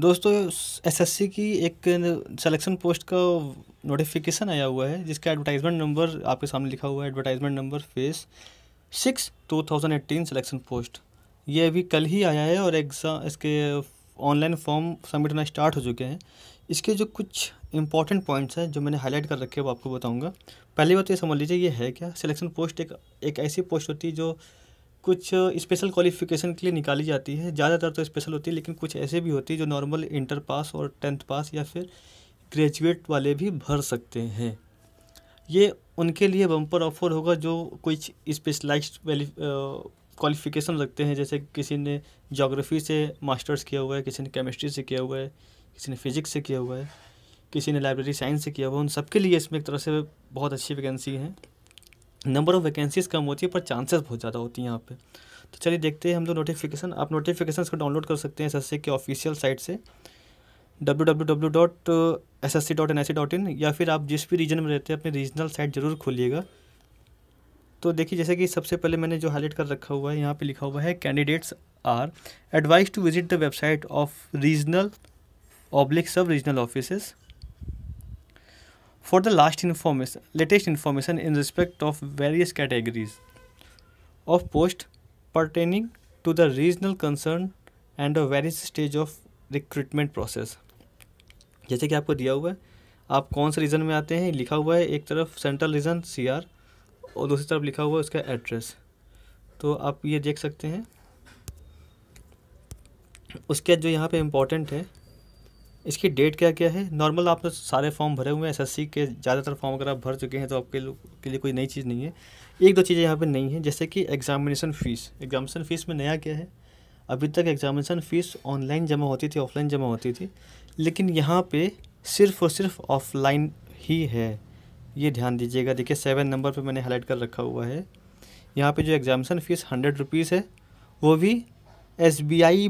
दोस्तों एसएससी की एक सिलेक्शन पोस्ट का नोटिफिकेशन आया हुआ है जिसका एडवर्टाइजमेंट नंबर आपके सामने लिखा हुआ है advertisement number phase six two thousand eighteen selection post ये अभी कल ही आया है और एग्ज़ाम इसके ऑनलाइन फॉर्म सबमिट होना स्टार्ट हो चुके हैं इसके जो कुछ इंपॉर्टेंट पॉइंट्स हैं जो मैंने हाईलाइट कर रखे हैं वो आपको बताऊँगा पहली बात तो ये समझ लीजिए ये है क्या सिलेक्शन पोस्ट एक एक ऐसी पोस्ट होती है जो कुछ स्पेशल क्वालिफिकेशन के लिए निकाली जाती है ज़्यादातर तो स्पेशल होती है लेकिन कुछ ऐसे भी होती है जो नॉर्मल इंटर पास और टेंथ पास या फिर ग्रेजुएट वाले भी भर सकते हैं ये उनके लिए बम्पर ऑफर होगा जो कुछ स्पेशलाइज क्वालिफिकेशन रखते हैं जैसे किसी ने जोग्राफ़ी से मास्टर्स किया हुआ है किसी ने केमिस्ट्री से किया हुआ है किसी ने फिजिक्स से किया हुआ है किसी ने लाइब्रेरी साइंस से किया हुआ है उन सबके लिए इसमें एक तरह से बहुत अच्छी वैकेंसी हैं नंबर ऑफ़ वैकेंसीज कम होती है पर चांसेस बहुत ज़्यादा होती हैं यहाँ पे तो चलिए देखते हैं हम लोग नोटिफिकेशन आप नोटिफिकेशन को डाउनलोड कर सकते हैं एस के ऑफिशियल साइट से W W W dot S S C dot N I C dot in या फिर आप जिस भी रीजन में रहते हैं अपने रीजनल साइट ज़रूर खोलिएगा तो देखिए जैसे कि सबसे पहले मैंने जो हाईलाइट कर रखा हुआ है यहाँ पे लिखा हुआ है candidates are advised to visit the website of regional oblique sub regional offices for the last information latest information in respect of various categories of post pertaining to the regional concern and the various stage of recruitment process जैसे कि आपको दिया हुआ है आप कौन से reason में आते हैं लिखा हुआ है एक तरफ सेंट्रल रीजन सीआर और दूसरी तरफ लिखा हुआ है उसका एड्रेस तो आप ये देख सकते हैं उसके जो यहाँ पे इम्पोर्टेंट है इसकी डेट क्या क्या है नॉर्मल आपने सारे फॉर्म भरे हुए हैं एसएससी के ज़्यादातर फॉर्म अगर आप भर चुके हैं तो आपके के लिए कोई नई चीज़ नहीं है एक दो चीज़ें यहाँ पे नहीं है जैसे कि एग्जामिनेशन फ़ीस एग्जामिनेशन फ़ीस में नया क्या है अभी तक एग्जामिनेशन फ़ीस ऑनलाइन जमा होती थी ऑफलाइन जमा होती थी लेकिन यहाँ पर सिर्फ और सिर्फ ऑफलाइन ही है ये ध्यान दीजिएगा देखिए सेवन नंबर पर मैंने हाईलाइट कर रखा हुआ है यहाँ पर जो एग्जामिनेशन फ़ीस हंड्रेड रुपीज़ है वो भी एस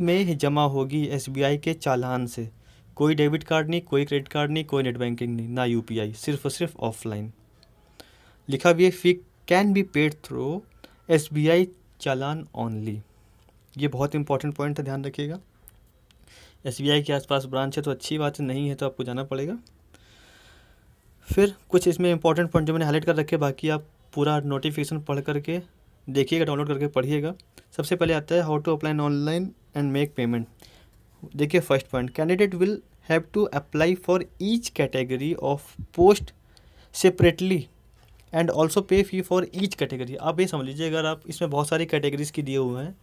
में जमा होगी एस के चालान से कोई डेबिट कार्ड नहीं कोई क्रेडिट कार्ड नहीं कोई नेट बैंकिंग नहीं ना यू सिर्फ और सिर्फ ऑफलाइन लिखा भी है fee can be paid through S challan only ये बहुत इंपॉर्टेंट पॉइंट है ध्यान रखिएगा एस के आसपास ब्रांच है तो अच्छी बात नहीं है तो आपको जाना पड़ेगा फिर कुछ इसमें इंपॉर्टेंट पॉइंट जो मैंने हाईलाइट कर रखे बाकी आप पूरा नोटिफिकेशन पढ़ करके देखिएगा डाउनलोड करके पढ़िएगा सबसे पहले आता है how to apply online and make payment देखिए first point candidate will have to apply for each category of post separately and also pay fee for each category आप ये समझ लीजिए अगर आप इसमें बहुत सारी कैटेगरीज की दिए हुए हैं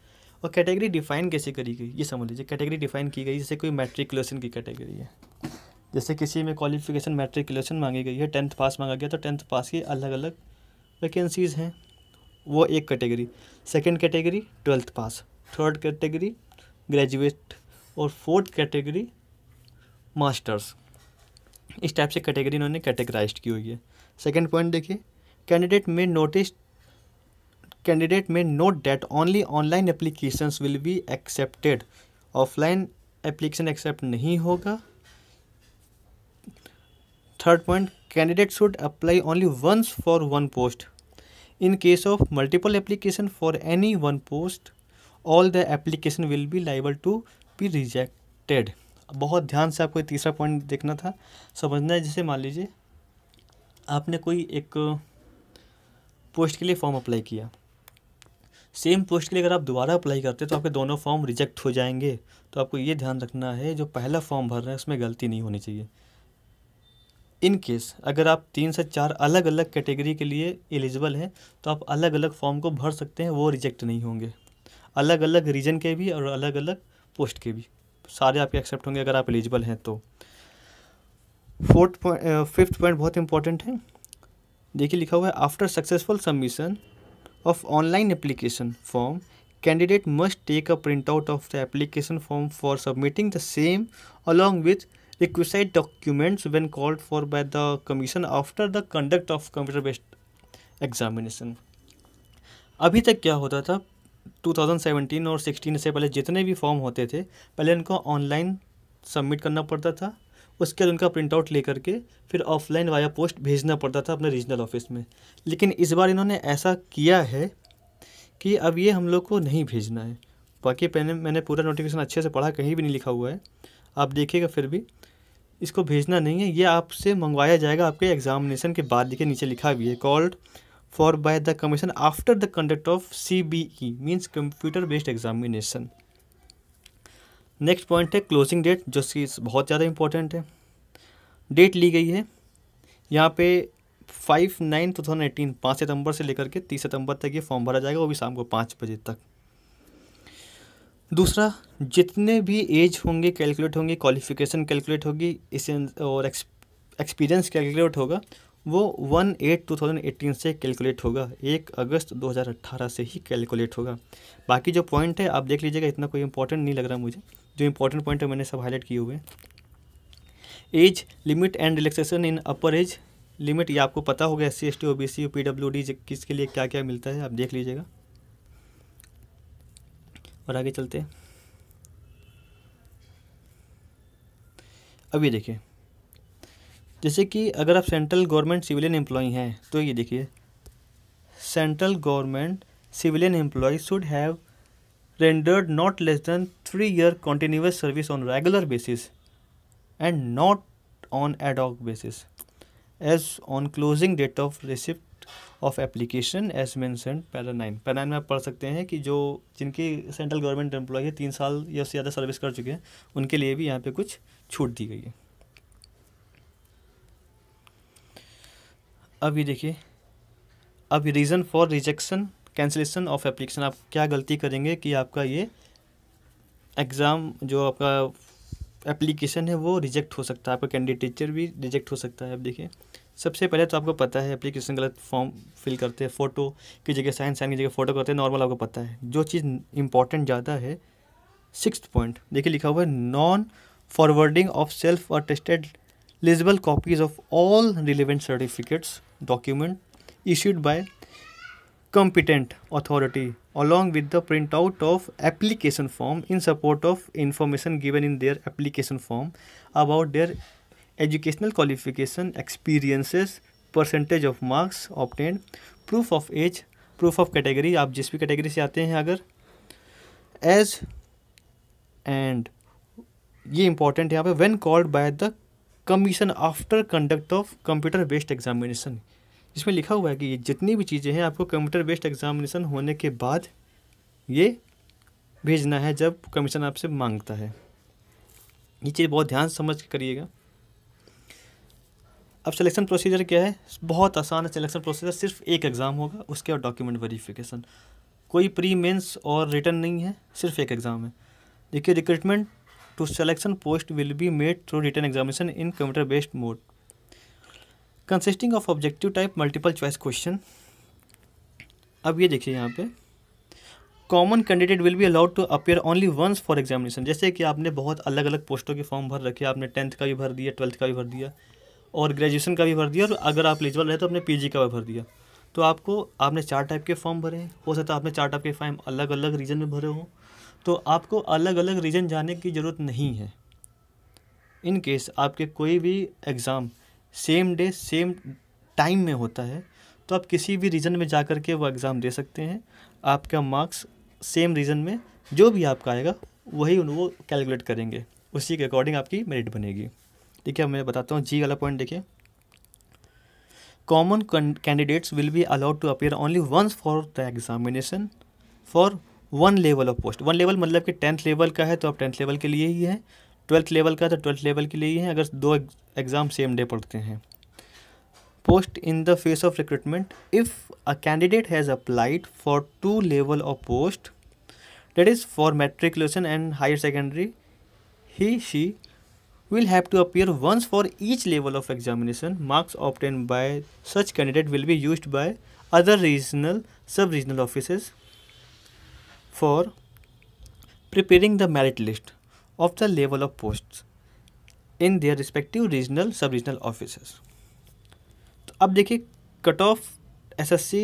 और कैटेगरी डिफाइन कैसे करी गई ये समझ लीजिए कैटेगरी डिफाइन की गई जैसे कोई मैट्रिकुलेशन की कैटेगरी है जैसे किसी में क्वालिफिकेशन मैट्रिकुलेशन मांगी गई है टेंथ पास मांगा गया तो टेंथ पास की अलग अलग वैकेंसीज़ हैं वो एक category second category twelfth pass third category graduate और फोर्थ कैटेगरी मास्टर्स इस टाइप से कैटेगरी इन्होंने कैटेगराइज की हुई है सेकेंड पॉइंट देखिए कैंडिडेट में नोटिस कैंडिडेट में note date only online application will be accepted offline application accept नहीं होगा third point candidate should apply only once for one post in case of multiple application for any one post all the application will be liable to be rejected बहुत ध्यान से आपको तीसरा point देखना था समझना है जैसे मान लीजिए आपने कोई एक पोस्ट के लिए फॉर्म अप्लाई किया सेम पोस्ट के लिए अगर आप दोबारा अप्लाई करते हैं तो आपके दोनों फॉर्म रिजेक्ट हो जाएंगे तो आपको ये ध्यान रखना है जो पहला फॉर्म भर रहे हैं उसमें गलती नहीं होनी चाहिए इन केस अगर आप तीन से चार अलग अलग कैटेगरी के लिए एलिजिबल हैं तो आप अलग अलग फॉर्म को भर सकते हैं वो रिजेक्ट नहीं होंगे अलग अलग रीजन के भी और अलग अलग पोस्ट के भी सारे आपके एक्सेप्ट होंगे अगर आप एलिजिबल हैं तो फोर्थ पॉइंट फिफ्थ पॉइंट बहुत इंपॉर्टेंट है देखिए लिखा हुआ है after successful submission of online application form candidate must take a print out of the application form for submitting the same along with requisite documents when called for by the commission after the conduct of computer based examination अभी तक क्या होता था 2017 और 16 से पहले जितने भी फॉर्म होते थे पहले इनको ऑनलाइन सबमिट करना पड़ता था उसके बाद उनका प्रिंट आउट लेकर के फिर ऑफलाइन वाया पोस्ट भेजना पड़ता था अपने रीजनल ऑफिस में लेकिन इस बार इन्होंने ऐसा किया है कि अब ये हम लोग को नहीं भेजना है बाकी पहले मैंने पूरा नोटिफिकेशन अच्छे से पढ़ा कहीं भी नहीं लिखा हुआ है आप देखिएगा फिर भी इसको भेजना नहीं है ये आपसे मंगवाया जाएगा आपके एग्जामिनेशन के बाद देखिए नीचे लिखा भी है called for by the commission after the conduct of C B E means computer based examination next point है क्लोजिंग डेट जो कि बहुत ज़्यादा इंपॉर्टेंट है डेट ली गई है यहाँ पे five nine two thousand eighteen पाँच सितंबर से लेकर के तीस सितंबर तक ये फॉर्म भरा जाएगा वो भी शाम को पाँच बजे तक दूसरा जितने भी एज होंगे कैलकुलेट होंगे क्वालिफिकेशन कैलकुलेट होगी इस और एक्सपीरियंस कैलकुलेट होगा वो one eight two thousand eighteen से कैलकुलेट होगा एक अगस्त दो हज़ार अट्ठारह से ही कैलकुलेट होगा बाकी जो पॉइंट है आप देख लीजिएगा इतना कोई इंपॉर्टेंट नहीं लग रहा मुझे जो इंपॉर्टेंट पॉइंट है मैंने सब हाईलाइट किए हुए age limit and relaxation in upper age limit ये आपको पता होगा S C S T O B C P W D किसके लिए क्या क्या मिलता है आप देख लीजिएगा और आगे चलते हैं अभी देखिए जैसे कि अगर आप सेंट्रल गवर्नमेंट सिविलियन एम्प्लॉय हैं तो ये देखिए central government civilian employ should have rendered not less than three year continuous service on regular basis and not on ad hoc basis as on closing date of receipt of application as mention para nine para nine में आप पढ़ सकते हैं कि जो जिनकी central government employ है तीन साल या उससे ज़्यादा सर्विस कर चुके हैं उनके लिए भी यहाँ पे कुछ छूट दी गई है अब ये देखिए अब reason for rejection cancellation of application आप क्या गलती करेंगे कि आपका ये एग्ज़ाम जो आपका एप्लीकेशन है वो रिजेक्ट हो सकता है आपका कैंडिडेट टीचर भी रिजेक्ट हो सकता है अब देखिए सबसे पहले तो आपको पता है एप्लीकेशन गलत फॉर्म फिल करते हैं फ़ोटो की जगह साइन साइन की जगह फ़ोटो करते हैं नॉर्मल आपको पता है जो चीज़ इंपॉर्टेंट ज़्यादा है सिक्स पॉइंट देखिए लिखा हुआ है non forwarding of self attested legible copies of all relevant certificates document issued by competent authority along with the printout of application form in support of information given in their application form about their educational qualification experiences percentage of marks obtained proof of age proof of category आप जिस भी category से आते हैं अगर as and ये important यहाँ पे when called by the commission after conduct of computer based examination इसमें लिखा हुआ है कि ये जितनी भी चीज़ें हैं आपको कंप्यूटर बेस्ड एग्जामिनेशन होने के बाद ये भेजना है जब कमीशन आपसे मांगता है ये चीज़ बहुत ध्यान समझ के करिएगा अब सिलेक्शन प्रोसीजर क्या है बहुत आसान है सिलेक्शन प्रोसीजर सिर्फ एक एग्ज़ाम होगा उसके और डॉक्यूमेंट वेरीफिकेशन कोई प्री मेंस और रिटर्न नहीं है सिर्फ एक एग्ज़ाम है देखिए recruitment to selection post will be made through written examination in computer based mode consisting of objective type multiple choice question अब ये देखिए यहाँ पे common candidate will be allowed to appear only once for examination जैसे कि आपने बहुत अलग अलग पोस्टों के फॉर्म भर रखे आपने टेंथ का भी भर दिया ट्वेल्थ का भी भर दिया और ग्रेजुएशन का भी भर दिया और अगर आप एलिजिबल रहे तो आपने पी का भी भर दिया तो आपको आपने चार टाइप के फॉर्म भरे हो सकता है आपने चार टाइप के फॉर्म अलग अलग रीजन में भरे हों तो आपको अलग अलग रीजन जाने की ज़रूरत नहीं है इन केस आपके कोई भी exam same day same time में होता है तो आप किसी भी रीजन में जा कर के वो एग्ज़ाम दे सकते हैं आपका मार्क्स सेम रीजन में जो भी आपका आएगा वही उन वो कैलकुलेट करेंगे उसी के अकॉर्डिंग आपकी मेरिट बनेगी ठीक है मैं बताता हूँ जी वाला पॉइंट देखिए common candidates will be allowed to appear only once for the examination for one level of post one level मतलब कि टेंथ लेवल का है तो आप टेंथ लेवल के लिए ही है ट्वेल्थ लेवल का तो ट्वेल्थ लेवल के लिए ही है अगर दो एग्ज़ाम सेम डे पढ़ते हैं post in the phase of recruitment if a candidate has applied for two level of post that is for matriculation and higher secondary he she will have to appear once for each level of examination marks obtain by such candidate will be use by other regional sub regional offices for preparing the merit list of the level of posts in their respective regional sub regional officers तो अब देखिए cut off S S C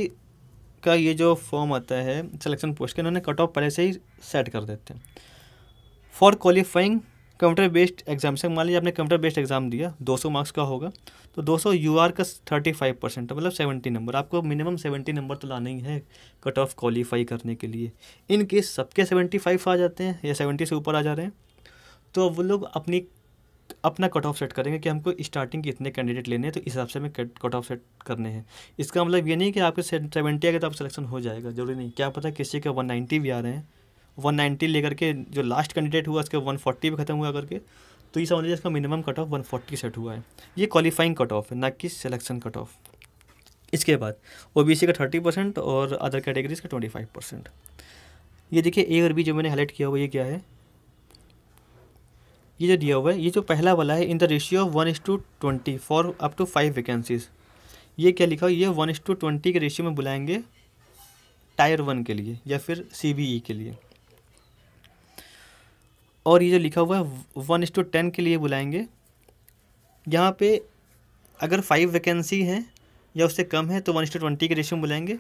का ये जो form आता है selection post के इन्होंने कट ऑफ पहले से ही सेट कर देते हैं for qualifying computer based exam से मान लीजिए आपने कंप्यूटर बेस्ड एग्जाम दिया 200 मार्क्स का होगा तो 200 आर का थर्टी फाइव परसेंट मतलब सेवेंटी नंबर आपको मिनिमम सेवेंटी नंबर तो लाना ही है कट ऑफ क्वालिफाई करने के लिए इन केस सबके फाइव आ जाते हैं या सेवेंटी से ऊपर आ जा रहे हैं तो वो लोग अपनी अपना कट ऑफ सेट करेंगे कि हमको स्टार्टिंग के इतने कैंडिडेट लेने हैं तो इस हिसाब से हमें कट ऑफ सेट करने हैं इसका मतलब ये नहीं कि आपके सेवेंटी आ तो आप सिलेक्शन हो जाएगा जरूरी नहीं क्या पता किसी के वन नाइन्टी भी आ रहे हैं 190 लेकर के जो लास्ट कैंडिडेट हुआ उसके 140 भी ख़त्म हुआ करके तो ये समझ लीजिए इसका minimum cut off forty set हुआ है ये क्वालिफाइंग कट ऑफ है ना कि सिलेक्शन कट ऑफ इसके बाद ओ का थर्टी परसेंट और अदर कैटेगरीज का ट्वेंटी फाइव परसेंट ये देखिए ए और बी जो मैंने हाईलाइट किया हुआ ये क्या है ये जो दिया हुआ है ये जो पहला वाला है in the ratio of one is to twenty for up to five vacancies ये क्या लिखा हुआ ये वन इज टू ट्वेंटी के रेशियो में बुलाएंगे टायर वन के लिए या फिर सी e के लिए और ये जो लिखा हुआ है वन इस टू टेन के लिए बुलाएंगे यहाँ पे अगर फाइव वैकेंसी हैं या उससे कम है तो वन इस टू ट्वेंटी के रेशियो में बुलाएंगे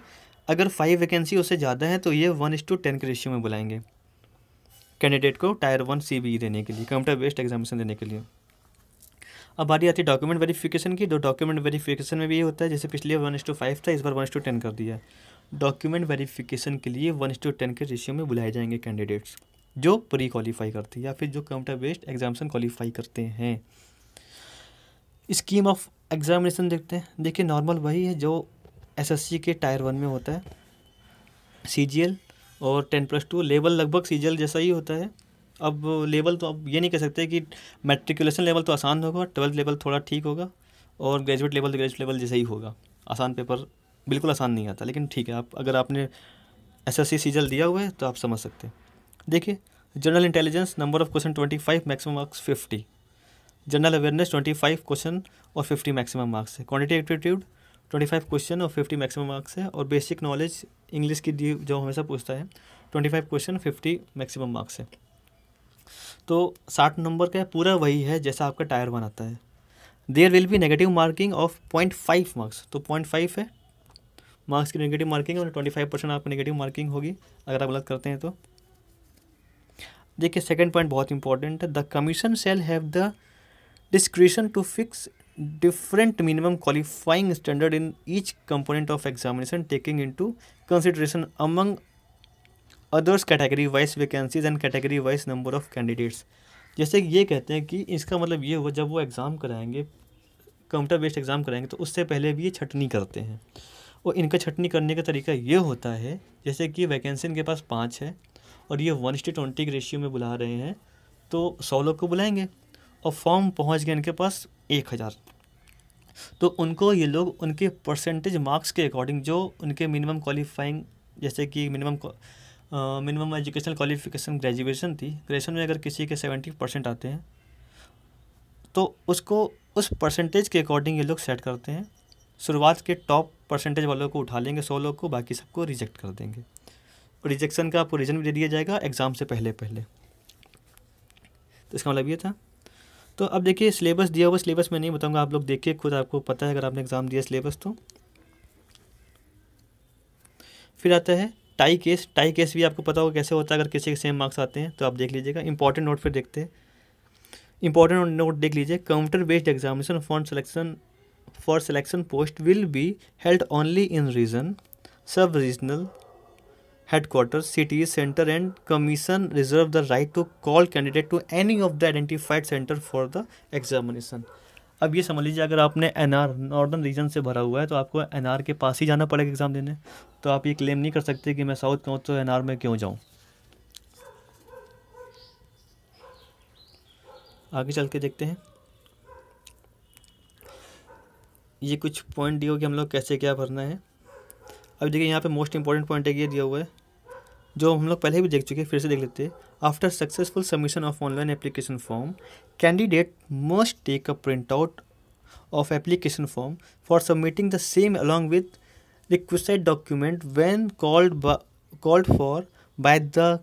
अगर फाइव वैकेंसी उससे ज़्यादा है तो ये वन इस टू टेन के रेशियो में बुलाएंगे कैंडिडेट को टायर वन सी बी देने के लिए कंप्यूटर बेस्ड एग्जामिनेशन देने के लिए अब बारी आती है डॉक्यूमेंट वेरीफिकेशन की दो डॉक्यूमेंट वेरीफिकेशन में भी ये होता है जैसे पिछले वन इस टू फाइव था इस बार वन इस टू टेन कर दिया डॉक्यूमेंट वेरीफिकेशन के लिए वन इस टू टेन के रेशियो में बुलाए जाएंगे कैंडिडेट्स जो प्री क्वालिफाई करती है या फिर जो कंप्यूटर बेस्ड एग्जामेशन क्वालिफाई करते हैं स्कीम ऑफ एग्जामिनेशन देखते हैं देखिए नॉर्मल वही है जो एसएससी के टायर वन में होता है सीजीएल और टेन प्लस टू लेवल लगभग सीजीएल जैसा ही होता है अब लेवल तो अब ये नहीं कह सकते कि मेट्रिकुलेशन लेवल तो आसान होगा ट्वेल्थ लेवल थोड़ा ठीक होगा और ग्रेजुएट लेवल तो ग्रेजुएट लेवल जैसा ही होगा आसान पेपर बिल्कुल आसान नहीं आता लेकिन ठीक है आप अगर आपने एस एस सी दिया हुआ है तो आप समझ सकते हैं देखिए general intelligence number of question twenty five maximum marks fifty general awareness twenty five question और फिफ्टी मैक्सिमम मार्क्स है quantity aptitude twenty five question और फिफ्टी मैक्सिमम मार्क्स है और बेसिक नॉलेज इंग्लिश की दी जो हमेशा पूछता है twenty five question fifty maximum marks है तो साठ नंबर का पूरा वही है जैसा आपका टायर वन आता है there will be negative marking of point five marks तो पॉइंट फाइव है मार्क्स की नेगेटिव मार्किंग और ट्वेंटी फाइव परसेंट आपकी नेगेटिव मार्किंग होगी अगर आप गलत करते हैं तो देखिए सेकेंड पॉइंट बहुत इंपॉर्टेंट है the commission cell have the discretion to fix different minimum qualifying standard in each component of examination taking into consideration among others category wise vacancies and category wise number of candidates जैसे ये कहते हैं कि इसका मतलब ये हुआ जब वो एग्ज़ाम कराएंगे कंप्यूटर बेस्ड एग्ज़ाम कराएंगे तो उससे पहले भी ये छटनी करते हैं और इनका छटनी करने का तरीका ये होता है जैसे कि वैकेंसी इनके पास पाँच है और ये वन स्टे ट्वेंटी के रेशियो में बुला रहे हैं तो सौ लोग को बुलाएंगे और फॉर्म पहुंच गए इनके पास एक हज़ार तो उनको ये लोग उनके परसेंटेज मार्क्स के अकॉर्डिंग जो उनके मिनिमम क्वालिफाइंग जैसे कि minimum minimum educational qualification graduation थी ग्रेजुएशन में अगर किसी के सेवेंटी परसेंट आते हैं तो उसको उस परसेंटेज के अकॉर्डिंग ये लोग सेट करते हैं शुरुआत के टॉप परसेंटेज वालों को उठा लेंगे सौ लोग को बाकी सबको रिजेक्ट कर देंगे रिजेक्शन का आपको रीज़न भी दे दिया जाएगा एग्ज़ाम से पहले पहले तो इसका मतलब ये था तो अब देखिए सिलेबस दिया हुआ सिलेबस मैं नहीं बताऊंगा आप लोग देखिए खुद आपको पता है अगर आपने एग्ज़ाम दिया सिलेबस तो फिर आता है टाई केस टाई केस भी आपको पता होगा कैसे होता है अगर किसी के सेम मार्क्स आते हैं तो आप देख लीजिएगा इंपॉर्टेंट नोट फिर देखते हैं इंपॉर्टेंट नोट देख लीजिए computer based examination for selection for selection post will be held only in region sub regional headquarter city centre and commission reserve the right to call candidate to any of the identified centre for the examination अब ये समझ लीजिए अगर आपने N R northern region से भरा हुआ है तो आपको एन आर के पास ही जाना पड़ेगा एग्ज़ाम देने तो आप ये क्लेम नहीं कर सकते कि मैं साउथ का हूँ तो एन आर में क्यों जाऊँ आगे चल के देखते हैं ये कुछ पॉइंट दिए हो कि हम लोग कैसे क्या भरना है अब देखिए यहाँ पे मोस्ट इंपॉर्टेंट पॉइंट है ये दिया हुआ है जो हम लोग पहले भी देख चुके हैं फिर से देख लेते हैं after successful submission of online application form candidate must take a print out of application form for submitting the same along with requested document when called called for by the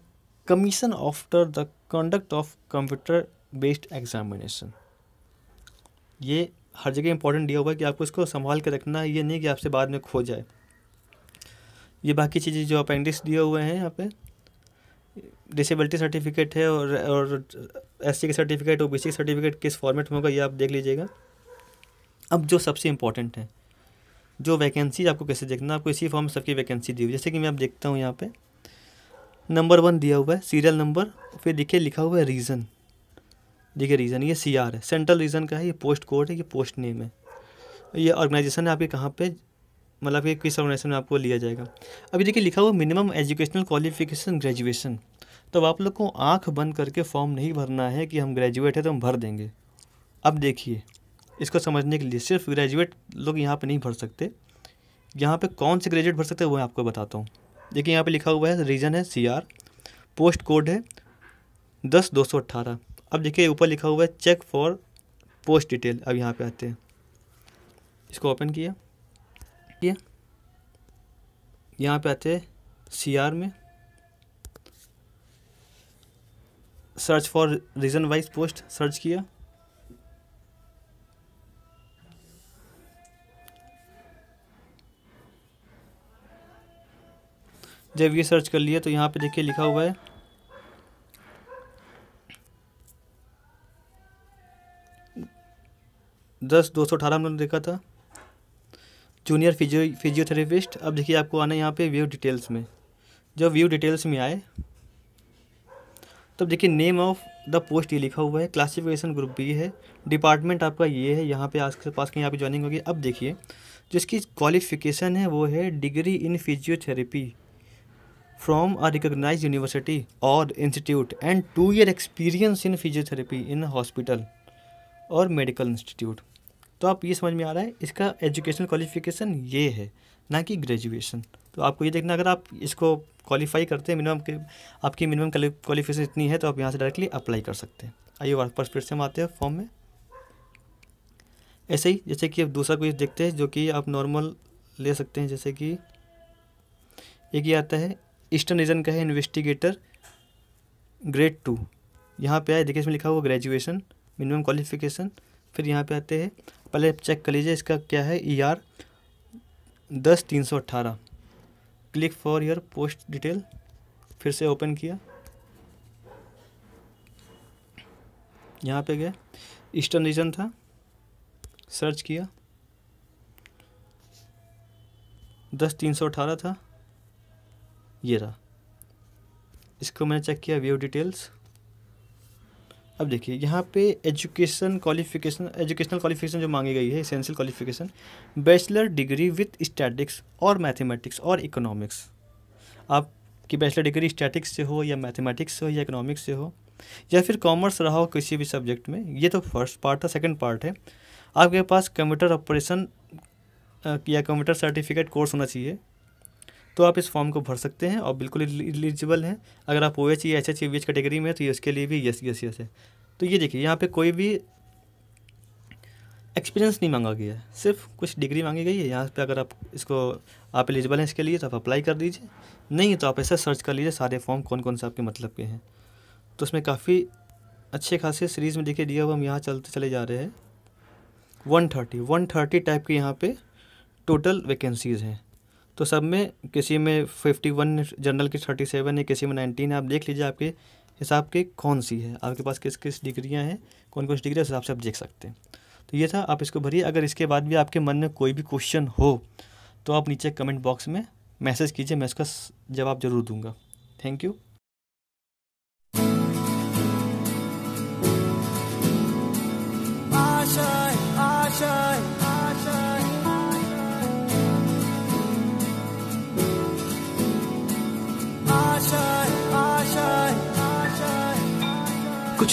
commission after the conduct of computer based examination ये हर जगह important दिया होगा कि आपको इसको संभाल के रखना है ये नहीं कि आपसे बाद में खो जाए ये बाकी चीज़ें जो अपेंडिक्स दिए हुए हैं यहाँ पे डिसेबिलिटी सर्टिफिकेट है और और एस के सर्टिफिकेट ओ बी सर्टिफिकेट किस फॉर्मेट में होगा ये आप देख लीजिएगा अब जो सबसे इम्पोर्टेंट है जो वैकेंसी आपको कैसे देखना आपको इसी फॉर्म में सबकी वैकेंसी दी हुई जैसे कि मैं आप देखता हूँ यहाँ पे नंबर वन दिया हुआ है सीरियल नंबर फिर देखिए लिखा हुआ है रीज़न देखिए रीज़न ये सी है सेंट्रल रीज़न का है ये पोस्ट कोड है ये पोस्ट नेम है ये ऑर्गेनाइजेशन है आपके कहाँ पे मतलब कि किस ऑर्गेनाइजेशन में आपको लिया जाएगा अभी देखिए लिखा हुआ मिनिमम एजुकेशनल क्वालिफिकेशन ग्रेजुएशन तो आप लोग को आंख बंद करके फॉर्म नहीं भरना है कि हम ग्रेजुएट है तो हम भर देंगे अब देखिए इसको समझने के लिए सिर्फ ग्रेजुएट लोग यहाँ पे नहीं भर सकते यहाँ पे कौन से ग्रेजुएट भर सकते हैं वो मैं आपको बताता हूँ देखिए यहाँ पे लिखा हुआ है रीजन है सी आर पोस्ट कोड है दस दो सौ अट्ठारह अब देखिए ऊपर लिखा हुआ है चेक फॉर पोस्ट डिटेल अब यहाँ पे आते हैं इसको ओपन किया ठीक है यहाँ पे आते हैं सी आर में search for region wise post search किया जब ये सर्च कर लिया तो यहाँ पे देखिए लिखा हुआ है दस दो सौ अठारह हमने देखा था जूनियर फिजियो फिजियोथेरेपिस्ट अब देखिए आपको आना है यहाँ पे व्यू डिटेल्स में जब व्यू डिटेल्स में आए तब देखिए नेम ऑफ द पोस्ट ये लिखा हुआ है क्लासिफिकेशन ग्रुप बी है डिपार्टमेंट आपका ये है यहाँ पे आपके पास कहीं आपकी ज्वाइनिंग होगी अब देखिए जो इसकी क्वालिफिकेशन है वो है degree in physiotherapy from a recognise university और institute and two year experience in physiotherapy in hospital और मेडिकल इंस्टीट्यूट तो आप ये समझ में आ रहा है इसका एजुकेशनल क्वालिफिकेशन ये है ना कि ग्रेजुएशन तो आपको ये देखना अगर आप इसको क्वालिफाई करते हैं मिनिमम के आपकी मिनिमम क्वालिफिकेशन इतनी है तो आप यहाँ से डायरेक्टली अप्लाई कर सकते हैं आइए वर्क पर से हम आते हैं फॉर्म में ऐसे ही जैसे कि आप दूसरा कोई देखते हैं जो कि आप नॉर्मल ले सकते हैं जैसे कि एक ये आता है ईस्टर्न रीजन का है इन्वेस्टिगेटर ग्रेड टू यहाँ पे आए देखिए इसमें लिखा हुआ ग्रेजुएशन मिनिमम क्वालिफिकेशन फिर यहाँ पे आते हैं पहले चेक कर लीजिए इसका क्या है ई e आर दस तीन सौ अट्ठारह click for your post detail फिर से ओपन किया यहाँ पे गए ईस्टर्न रीजन था सर्च किया दस तीन सौ अट्ठारह था ये रहा इसको मैंने चेक किया व्यू डिटेल्स अब देखिए यहाँ पे एजुकेशन क्वालिफिकेशन एजुकेशनल क्वालिफिकेशन जो मांगी गई है essential qualification bachelor degree with statistics और मैथमेटिक्स और इकोनॉमिक्स आपकी बैचलर डिग्री स्टैटिक्स से हो या मैथमेटिक्स से हो या इकोनॉमिक्स से हो या फिर कॉमर्स रहा हो किसी भी सब्जेक्ट में ये तो फर्स्ट पार्ट था सेकेंड पार्ट है आपके पास कंप्यूटर ऑपरेशन या कंप्यूटर सर्टिफिकेट कोर्स होना चाहिए तो आप इस फॉर्म को भर सकते हैं और बिल्कुल एलिजिबल हैं अगर आप ओ एच या H H V H category में तो ये उसके लिए भी यस यस यस है तो ये देखिए यहाँ पे कोई भी एक्सपीरियंस नहीं मांगा गया है सिर्फ कुछ डिग्री मांगी गई है यहाँ पे अगर आप इसको आप एलिजिबल हैं इसके लिए तो आप अप्लाई कर दीजिए नहीं तो आप ऐसा सर्च कर लीजिए सारे फॉर्म कौन कौन से आपके मतलब के हैं तो उसमें काफ़ी अच्छे खासे सीरीज़ में देखिए दिया हुआ हम यहाँ चलते चले जा रहे हैं one thirty one thirty type के यहाँ पर टोटल वैकेंसीज़ हैं तो सब में किसी में फिफ्टी वन जनरल की थर्टी सेवन है किसी में नाइनटीन है आप देख लीजिए आपके हिसाब के कौन सी है आपके पास किस किस डिग्रियाँ हैं कौन कौन सी डिग्री उस हिसाब से आप देख सकते हैं तो ये था आप इसको भरिए अगर इसके बाद भी आपके मन में कोई भी क्वेश्चन हो तो आप नीचे कमेंट बॉक्स में मैसेज कीजिए मैं इसका जवाब ज़रूर दूंगा थैंक यू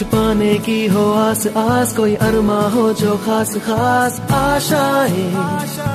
कुछ पाने की हो आस आस कोई अरमा हो जो खास खास आशाएं आशा